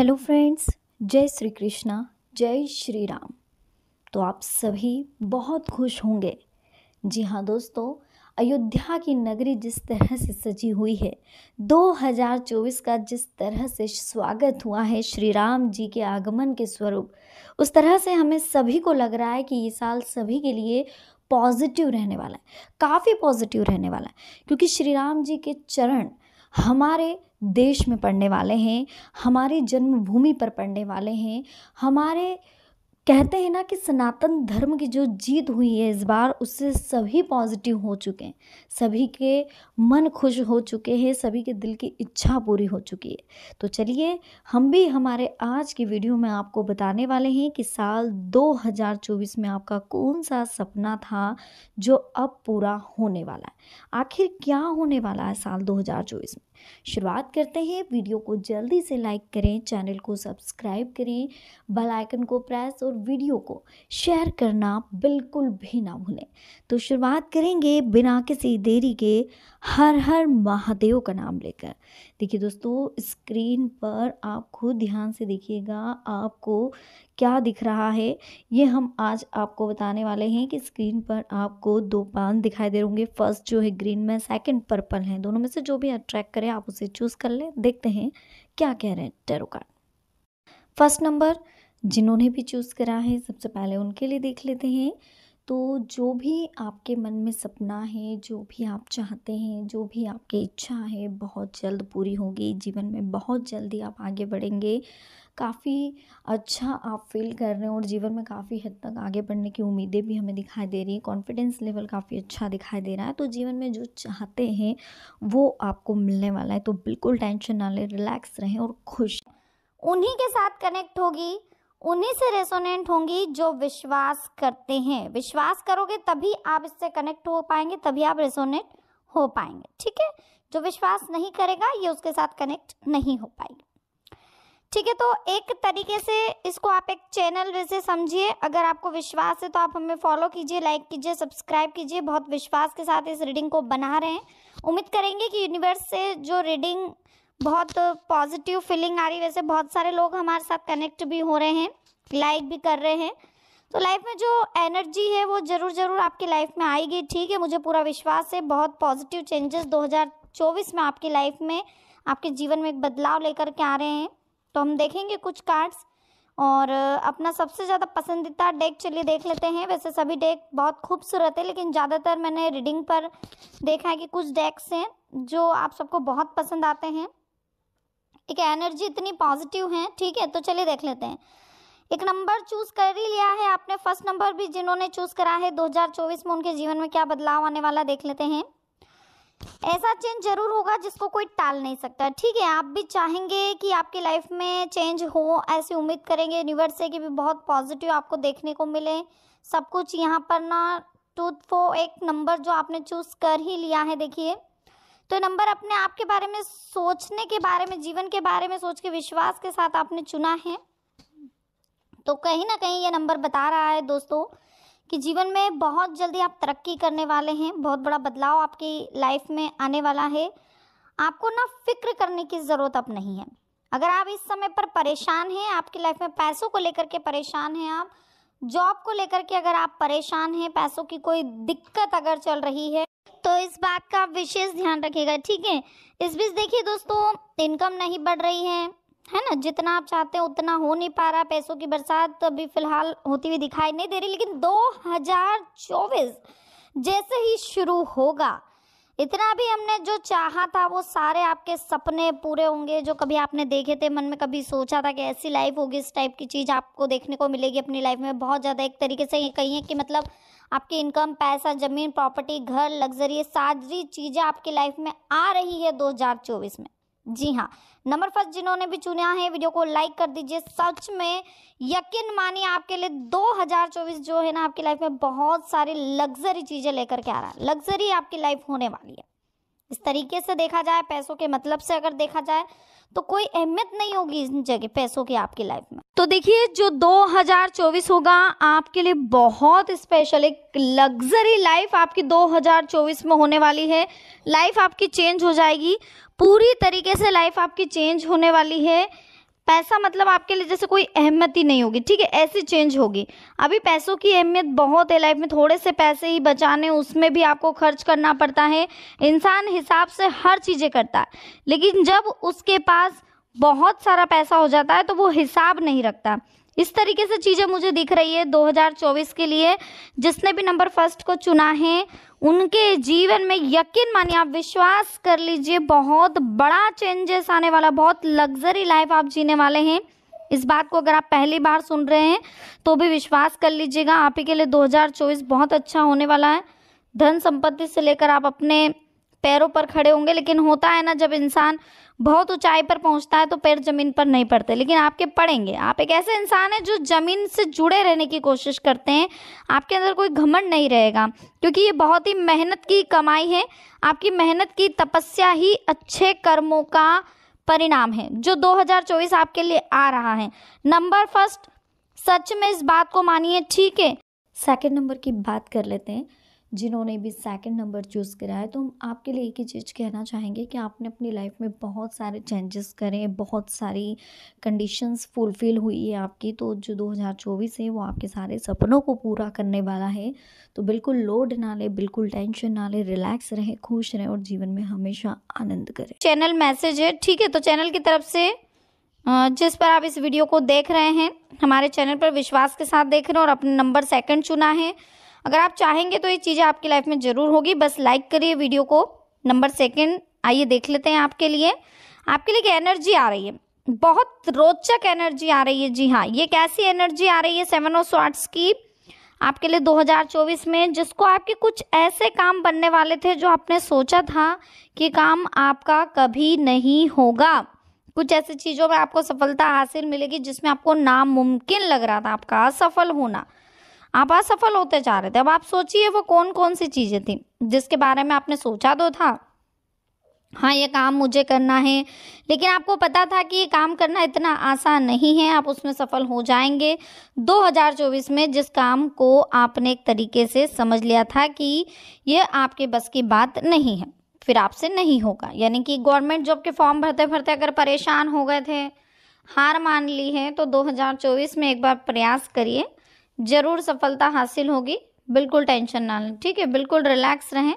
hello friends जय श्री कृष्णा जय श्री राम तो आप सभी बहुत खुश होंगे जी हाँ दोस्तों अयोध्या की नगरी जिस तरह से सजी हुई है 2024 का जिस तरह से स्वागत हुआ है श्री राम जी के आगमन के स्वरूप उस तरह से हमें सभी को लग रहा है कि ये साल सभी के लिए पॉजिटिव रहने वाला है काफ़ी पॉजिटिव रहने वाला है क्योंकि श्री राम जी के चरण हमारे देश में पढ़ने वाले हैं हमारी जन्मभूमि पर पढ़ने वाले हैं हमारे कहते हैं ना कि सनातन धर्म की जो जीत हुई है इस बार उससे सभी पॉजिटिव हो चुके हैं सभी के मन खुश हो चुके हैं सभी के दिल की इच्छा पूरी हो चुकी है तो चलिए हम भी हमारे आज की वीडियो में आपको बताने वाले हैं कि साल 2024 में आपका कौन सा सपना था जो अब पूरा होने वाला है आखिर क्या होने वाला है साल दो में शुरुआत करते हैं वीडियो को जल्दी से लाइक करें चैनल को सब्सक्राइब करें बेल आइकन को प्रेस और वीडियो को शेयर करना बिल्कुल भी ना भूलें तो शुरुआत करेंगे बिना किसी देरी के हर हर महादेव का नाम लेकर देखिए दोस्तों स्क्रीन पर आप खुद ध्यान से देखिएगा आपको क्या दिख रहा है ये हम आज आपको बताने वाले हैं कि स्क्रीन पर आपको दो पान दिखाई दे होंगे फर्स्ट जो है ग्रीन में सेकंड पर्पल है दोनों में से जो भी अट्रैक्ट करें आप उसे चूज़ कर लें देखते हैं क्या कह रहे हैं टेरो कार्ड फर्स्ट नंबर जिन्होंने भी चूज़ करा है सबसे पहले उनके लिए देख लेते हैं तो जो भी आपके मन में सपना है जो भी आप चाहते हैं जो भी आपकी इच्छा है बहुत जल्द पूरी होगी जीवन में बहुत जल्दी आप आगे बढ़ेंगे काफ़ी अच्छा आप फील कर रहे हैं और जीवन में काफ़ी हद तक आगे बढ़ने की उम्मीदें भी हमें दिखाई दे रही हैं कॉन्फिडेंस लेवल काफ़ी अच्छा दिखाई दे रहा है तो जीवन में जो चाहते हैं वो आपको मिलने वाला है तो बिल्कुल टेंशन ना लें रिलैक्स रहें और खुश उन्हीं के साथ कनेक्ट होगी उन्हीं से रेसोनेंट होंगी जो विश्वास करते हैं विश्वास करोगे तभी आप इससे कनेक्ट हो पाएंगे तभी आप रेसोनेट हो पाएंगे ठीक है जो विश्वास नहीं करेगा ये उसके साथ कनेक्ट नहीं हो पाएगी ठीक है तो एक तरीके से इसको आप एक चैनल जैसे समझिए अगर आपको विश्वास है तो आप हमें फॉलो कीजिए लाइक कीजिए सब्सक्राइब कीजिए बहुत विश्वास के साथ इस रीडिंग को बना रहे हैं उम्मीद करेंगे कि यूनिवर्स से जो रीडिंग बहुत पॉजिटिव फीलिंग आ रही है वैसे बहुत सारे लोग हमारे साथ कनेक्ट भी हो रहे हैं लाइक भी कर रहे हैं तो लाइफ में जो एनर्जी है वो ज़रूर ज़रूर आपकी लाइफ में आएगी ठीक है मुझे पूरा विश्वास है बहुत पॉजिटिव चेंजेस 2024 में आपकी लाइफ में आपके जीवन में एक बदलाव लेकर के आ रहे हैं तो हम देखेंगे कुछ कार्ड्स और अपना सबसे ज़्यादा पसंदीदा डेक चलिए देख लेते हैं वैसे सभी डेक बहुत खूबसूरत है लेकिन ज़्यादातर मैंने रीडिंग पर देखा है कि कुछ डेक्स हैं जो आप सबको बहुत पसंद आते हैं ठीक है एनर्जी इतनी पॉजिटिव है ठीक है तो चलिए देख लेते हैं एक नंबर चूज कर ही लिया है आपने फर्स्ट नंबर भी जिन्होंने चूज करा है 2024 में उनके जीवन में क्या बदलाव आने वाला देख लेते हैं ऐसा चेंज जरूर होगा जिसको कोई टाल नहीं सकता ठीक है आप भी चाहेंगे कि आपकी लाइफ में चेंज हो ऐसी उम्मीद करेंगे यूनिवर्स से कि भी बहुत पॉजिटिव आपको देखने को मिले सब कुछ यहाँ पर ना टूथ फो एक नंबर जो आपने चूज कर ही लिया है देखिए तो नंबर अपने आप के बारे में सोचने के बारे में जीवन के बारे में सोच के विश्वास के साथ आपने चुना है तो कहीं ना कहीं ये नंबर बता रहा है दोस्तों कि जीवन में बहुत जल्दी आप तरक्की करने वाले हैं बहुत बड़ा बदलाव आपकी लाइफ में आने वाला है आपको ना फिक्र करने की ज़रूरत अब नहीं है अगर आप इस समय पर परेशान हैं आपकी लाइफ में पैसों को लेकर के परेशान हैं आप जॉब को लेकर के अगर आप परेशान हैं पैसों की कोई दिक्कत अगर चल रही है इस बात का विशेष ध्यान रखिएगा ठीक है इस बीच देखिए दोस्तों इनकम नहीं बढ़ रही है है ना जितना आप चाहते हैं उतना हो नहीं पा रहा पैसों की बरसात तो अभी फिलहाल होती हुई दिखाई नहीं दे रही लेकिन दो हजार चौबीस जैसे ही शुरू होगा इतना भी हमने जो चाहा था वो सारे आपके सपने पूरे होंगे जो कभी आपने देखे थे मन में कभी सोचा था कि ऐसी लाइफ होगी इस टाइप की चीज़ आपको देखने को मिलेगी अपनी लाइफ में बहुत ज़्यादा एक तरीके से कहिए कि मतलब आपकी इनकम पैसा ज़मीन प्रॉपर्टी घर लग्जरी ये सारी चीज़ें आपकी लाइफ में आ रही है चौबीस में जी हाँ नंबर फर्स्ट जिन्होंने भी चुना है वीडियो को लाइक कर दीजिए सच में यकीन मानिए आपके लिए 2024 जो है ना आपकी लाइफ में बहुत सारी लग्जरी चीज़ें लेकर के आ रहा है लग्जरी आपकी लाइफ होने वाली है इस तरीके से देखा जाए पैसों के मतलब से अगर देखा जाए तो कोई अहमियत नहीं होगी इन जगह पैसों की आपकी लाइफ में तो देखिए जो 2024 होगा आपके लिए बहुत स्पेशल एक लग्जरी लाइफ आपकी 2024 में होने वाली है लाइफ आपकी चेंज हो जाएगी पूरी तरीके से लाइफ आपकी चेंज होने वाली है पैसा मतलब आपके लिए जैसे कोई अहमियत ही नहीं होगी ठीक है ऐसी चेंज होगी अभी पैसों की अहमियत बहुत है लाइफ में थोड़े से पैसे ही बचाने उसमें भी आपको खर्च करना पड़ता है इंसान हिसाब से हर चीज़ें करता है लेकिन जब उसके पास बहुत सारा पैसा हो जाता है तो वो हिसाब नहीं रखता इस तरीके से चीज़ें मुझे दिख रही है 2024 के लिए जिसने भी नंबर फर्स्ट को चुना है उनके जीवन में यकीन मानिए आप विश्वास कर लीजिए बहुत बड़ा चेंजेस आने वाला बहुत लग्जरी लाइफ आप जीने वाले हैं इस बात को अगर आप पहली बार सुन रहे हैं तो भी विश्वास कर लीजिएगा आप ही के लिए 2024 बहुत अच्छा होने वाला है धन संपत्ति से लेकर आप अपने पैरों पर खड़े होंगे लेकिन होता है ना जब इंसान बहुत ऊंचाई पर पहुंचता है तो पैर ज़मीन पर नहीं पड़ते लेकिन आपके पड़ेंगे आप एक ऐसे इंसान है जो ज़मीन से जुड़े रहने की कोशिश करते हैं आपके अंदर कोई घमंड नहीं रहेगा क्योंकि ये बहुत ही मेहनत की कमाई है आपकी मेहनत की तपस्या ही अच्छे कर्मों का परिणाम है जो 2024 आपके लिए आ रहा है नंबर फर्स्ट सच में इस बात को मानिए ठीक है सेकेंड नंबर की बात कर लेते हैं जिन्होंने भी सेकंड नंबर चूज़ करा है तो हम आपके लिए एक ही चीज़ कहना चाहेंगे कि आपने अपनी लाइफ में बहुत सारे चेंजेस करें बहुत सारी कंडीशंस फुलफ़िल हुई है आपकी तो जो 2024 है वो आपके सारे सपनों को पूरा करने वाला है तो बिल्कुल लोड ना ले बिल्कुल टेंशन ना ले रिलैक्स रहें खुश रहें और जीवन में हमेशा आनंद करें चैनल मैसेज है ठीक है तो चैनल की तरफ से जिस पर आप इस वीडियो को देख रहे हैं हमारे चैनल पर विश्वास के साथ देख रहे हैं और अपने नंबर सेकंड चुना है अगर आप चाहेंगे तो ये चीज़ें आपकी लाइफ में ज़रूर होगी बस लाइक करिए वीडियो को नंबर सेकेंड आइए देख लेते हैं आपके लिए आपके लिए एनर्जी आ रही है बहुत रोचक एनर्जी आ रही है जी हाँ ये कैसी एनर्जी आ रही है सेवन ऑफ स्वाट्स की आपके लिए 2024 में जिसको आपके कुछ ऐसे काम बनने वाले थे जो आपने सोचा था कि काम आपका कभी नहीं होगा कुछ ऐसी चीज़ों में आपको सफलता हासिल मिलेगी जिसमें आपको नामुमकिन लग रहा था आपका असफल होना आप असफल होते जा रहे थे अब आप सोचिए वो कौन कौन सी चीज़ें थी जिसके बारे में आपने सोचा तो था हाँ ये काम मुझे करना है लेकिन आपको पता था कि ये काम करना इतना आसान नहीं है आप उसमें सफल हो जाएंगे 2024 में जिस काम को आपने एक तरीके से समझ लिया था कि ये आपके बस की बात नहीं है फिर आपसे नहीं होगा यानी कि गवर्नमेंट जॉब के फॉर्म भरते भरते अगर परेशान हो गए थे हार मान ली है तो 2024 में एक बार प्रयास करिए ज़रूर सफलता हासिल होगी बिल्कुल टेंशन ना लें ठीक है बिल्कुल रिलैक्स रहें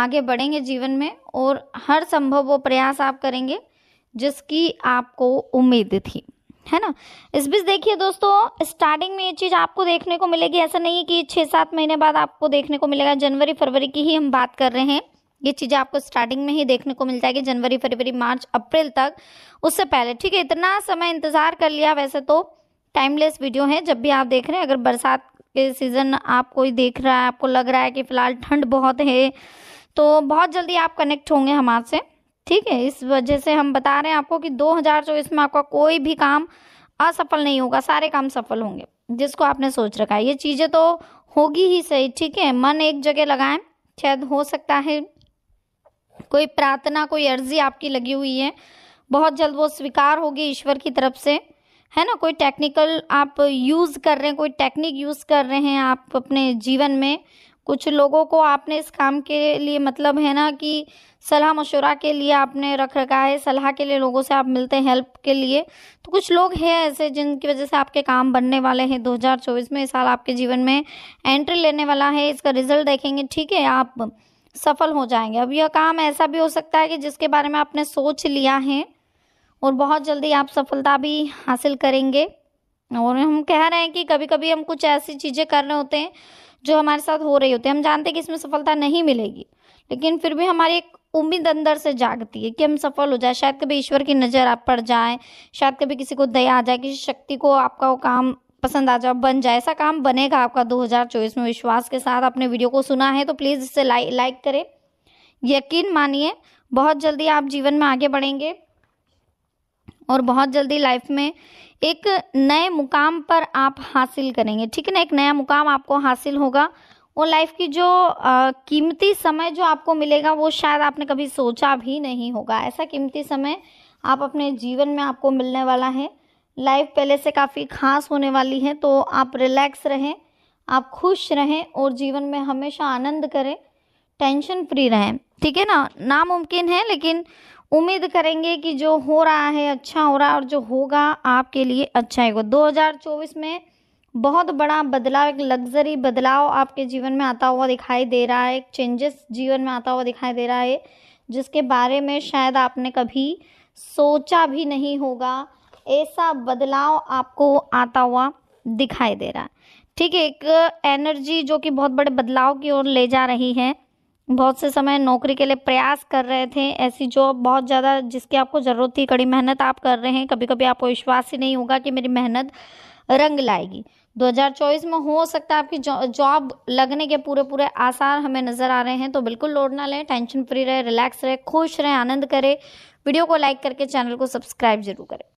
आगे बढ़ेंगे जीवन में और हर संभव वो प्रयास आप करेंगे जिसकी आपको उम्मीद थी है ना इस बीच देखिए दोस्तों स्टार्टिंग में ये चीज़ आपको देखने को मिलेगी ऐसा नहीं है कि छः सात महीने बाद आपको देखने को मिलेगा जनवरी फरवरी की ही हम बात कर रहे हैं ये चीज़ें आपको स्टार्टिंग में ही देखने को मिल जाएगी जनवरी फरवरी मार्च अप्रैल तक उससे पहले ठीक है इतना समय इंतज़ार कर लिया वैसे तो टाइमलेस वीडियो है जब भी आप देख रहे हैं अगर बरसात के सीज़न आप कोई देख रहा है आपको लग रहा है कि फ़िलहाल ठंड बहुत है तो बहुत जल्दी आप कनेक्ट होंगे हमारे से ठीक है इस वजह से हम बता रहे हैं आपको कि दो में आपका कोई भी काम असफल नहीं होगा सारे काम सफल होंगे जिसको आपने सोच रखा है ये चीज़ें तो होगी ही सही ठीक है मन एक जगह लगाएं शायद हो सकता है कोई प्रार्थना कोई अर्जी आपकी लगी हुई है बहुत जल्द वो स्वीकार होगी ईश्वर की तरफ से है ना कोई टेक्निकल आप यूज़ कर रहे हैं कोई टेक्निक यूज़ कर रहे हैं आप अपने जीवन में कुछ लोगों को आपने इस काम के लिए मतलब है ना कि सलाह मशुरा के लिए आपने रख रखा है सलाह के लिए लोगों से आप मिलते हैं हेल्प के लिए तो कुछ लोग हैं ऐसे जिनकी वजह से आपके काम बनने वाले हैं 2024 में इस साल आपके जीवन में एंट्री लेने वाला है इसका रिजल्ट देखेंगे ठीक है आप सफल हो जाएंगे अब यह काम ऐसा भी हो सकता है कि जिसके बारे में आपने सोच लिया है और बहुत जल्दी आप सफलता भी हासिल करेंगे और हम कह रहे हैं कि कभी कभी हम कुछ ऐसी चीज़ें कर रहे होते हैं जो हमारे साथ हो रही होती है हम जानते हैं कि इसमें सफलता नहीं मिलेगी लेकिन फिर भी हमारी एक उम्मीद अंदर से जागती है कि हम सफल हो जाए शायद कभी ईश्वर की नज़र आप पड़ जाए शायद कभी किसी को दया आ जाए किसी शक्ति को आपका वो काम पसंद आ जाए बन जाए ऐसा काम बनेगा आपका 2024 में विश्वास के साथ आपने वीडियो को सुना है तो प्लीज़ इसे लाइक लाइक करें यकीन मानिए बहुत जल्दी आप जीवन में आगे बढ़ेंगे और बहुत जल्दी लाइफ में एक नए मुकाम पर आप हासिल करेंगे ठीक है ना एक नया मुकाम आपको हासिल होगा और लाइफ की जो आ, कीमती समय जो आपको मिलेगा वो शायद आपने कभी सोचा भी नहीं होगा ऐसा कीमती समय आप अपने जीवन में आपको मिलने वाला है लाइफ पहले से काफ़ी खास होने वाली है तो आप रिलैक्स रहें आप खुश रहें और जीवन में हमेशा आनंद करें टेंशन फ्री रहें ठीक है ना नामुमकिन है लेकिन उम्मीद करेंगे कि जो हो रहा है अच्छा हो रहा है और जो होगा आपके लिए अच्छा ही होगा 2024 में बहुत बड़ा बदलाव एक लग्जरी बदलाव आपके जीवन में आता हुआ दिखाई दे रहा है एक चेंजेस जीवन में आता हुआ दिखाई दे रहा है जिसके बारे में शायद आपने कभी सोचा भी नहीं होगा ऐसा बदलाव आपको आता हुआ दिखाई दे रहा है ठीक है एक एनर्जी जो कि बहुत बड़े बदलाव की ओर ले जा रही है बहुत से समय नौकरी के लिए प्रयास कर रहे थे ऐसी जॉब बहुत ज़्यादा जिसकी आपको ज़रूरत थी कड़ी मेहनत आप कर रहे हैं कभी कभी आपको विश्वास ही नहीं होगा कि मेरी मेहनत रंग लाएगी 2024 में हो सकता है आपकी जॉब लगने के पूरे पूरे आसार हमें नज़र आ रहे हैं तो बिल्कुल लोड ना लें टेंशन फ्री रहे रिलैक्स रहे खुश रहें आनंद करें वीडियो को लाइक करके चैनल को सब्सक्राइब जरूर करें